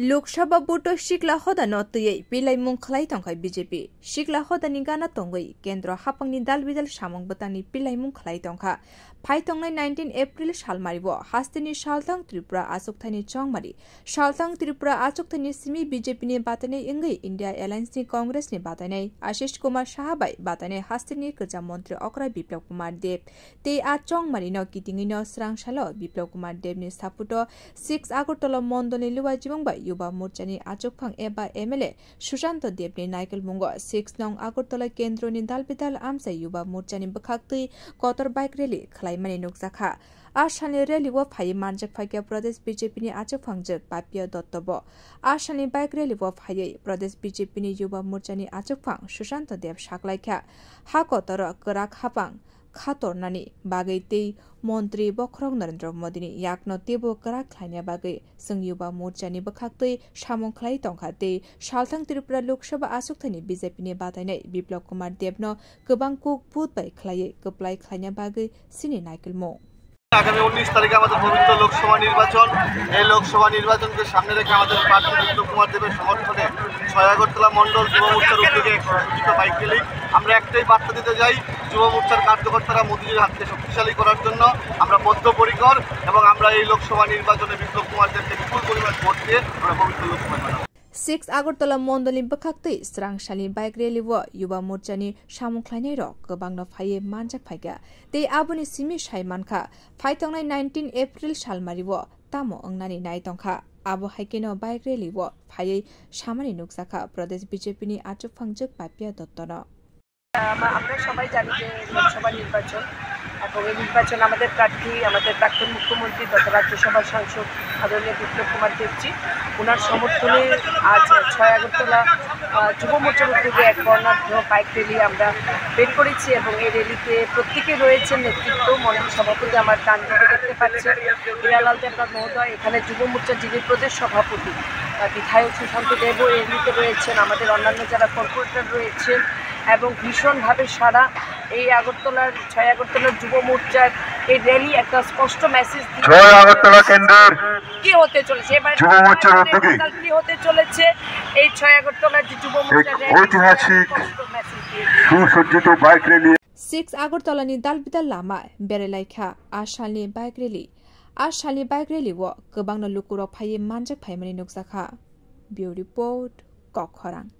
लोकसभा बोटो सिक्ला हदा नतुयै बेलाय मुंखलाय तंखाय बीजेपी सिक्ला हदानि गाना तंगै केन्द्र हापांनि दाल बिदाल सामं बतानि बेलाय मुंखलाय तंखा फाइतंनाय 19 एप्रिल सालमारिब हास्तेनि सालथां त्रिपुरा आसुकथानि चंगमारि सालथां त्रिपुरा आसुकथानि सिमी बीजेपीनि बातायनाय इंगै इंडिया एलायन्सनि कंग्रेसनि बातायनाय आशिष कुमार साहाबाय बातायनाय हास्तेनि गोजा मन्त्री अक्रा बिप्लव कुमार देव ते आ चंगमारि न कितिङै न स्रांसाल बिप्लव कुमार देवनि सापुट 6 আগরতলা মন্ডলে লुवा জিবংबाय युवा मोर्चानि आचोकखां एबा एमएलए सुशान्त देवनि नाइकेलमुङ सिक्स नं आगरतला केन्द्रनि दालबिदाल ইউবা মোর্চানি मोर्चानि কতর বাইক রেলি रेली खालायमानि नुकजाखा আসানি ও ফাই মানজেক ফাইকে প্রদেশ বিজেপিনি আচে ফাংজেক পাপিয় দত্তব আসানি বাইক ও ফাই প্রদেশ নি ইউবা মোর্চানি আচক ফাং সুশান্ত দেব সাকলাইখা হাকতর করাক হাপাং ખાતોરનાની બાગઈ તે મંત્રી બખરંગ નરેન્દ્ર મોદીની યાકનો તેબો કરા ખ્લાન્યા બાગે સંયુવા મોરચાની બખાકતે શામો ખ્લાઈ તંખા તે શાલથંગ ત્રિપુરા લોકસભા આસુકથની બીજેપીની બાધાઈનાય બિપ્લબ કુમાર દેવનો ગબાંગ કોક ભૂત બાઈ ખ્લાયે કપલાઈ ખ્લાન્યા બાગે સિની નાયકલમો আগামী উনিশ তারিখে আমাদের পবিত্র লোকসভা নির্বাচন এই লোকসভা নির্বাচনকে সামনে রেখে আমাদের প্রার্থী কুমার দেবের সমর্থনে ছয়াগরতলা মণ্ডল যুব মোর্চার উদ্যোগে বাইক রেলি আমরা একটাই বার্তা দিতে যাই যুব মোর্চার কার্যকর্তারা মোদীজির হাতকে শক্তিশালী করার জন্য আমরা বদ্ধপরিকর এবং আমরা এই লোকসভা নির্বাচনে বিপ্লব কুমার দেবকে বিপুল পরিমাণ ভোট দিয়ে আমরা পবিত্র লোকসভা सिक्स आगरतला मण्डलनि बोखाक्तै स्रांसालि बाइक रेलि व युवा मोर्चानि सामुख्लायनाय र गोबांनो फायो मानजाक फायगा दै आबुनि सिमि सायमानखा फायथांनाय नाइनटिन एप्रिल सालमारि व तामो अंनानि नायतंखा आबो हाइकेनो बाइक रेलि व फायै सामानि नुकसाखा प्रदेश बिजेपिनि आचुफांजोक पापिया दत्तन আমরা সবাই জানি যে লোকসভা নির্বাচন এবং এই নির্বাচন আমাদের প্রার্থী আমাদের প্রাক্তন মুখ্যমন্ত্রী তথা রাজ্যসভার সাংসদ আদরণীয় বিপ্লব কুমার দেবজি ওনার সমর্থনে আজ ছয় আগরতলা যুব মোর্চার উদ্যোগে এক বর্ণাঢ্য বাইক র্যালি আমরা বের করেছি এবং এই র্যালিতে প্রত্যেকে রয়েছেন নেতৃত্ব মনোনীত সভাপতি আমার কান দেখতে পাচ্ছেন হিরালাল দেবনাথ মহোদয় এখানে যুব মোর্চার যিনি প্রদেশ সভাপতি বিধায়ক সুশান্ত দেবও এই র্যালিতে রয়েছেন আমাদের অন্যান্য যারা কর্পোরেটর রয়েছেন এবং ভীষণভাবে সারা এই আগরতলার ছয় আগরতলার যুব মোর্চার এই র্যালি একটা স্পষ্ট মেসেজ কি হতে চলেছে কি হতে চলেছে এই ছয় আগরতলার যে যুব মোর্চা ঐতিহাসিক সুসজ্জিত বাইক র্যালি সিক্স আগরতলা নি দালবিদাল লামা বেরেলাইখা আশালনি বাইক রেলি আশালনি বাইক রেলি ও গবাং লুকুরাव फायो मानजक फायमानि नुक्साखा ब्यु रिपोर्ट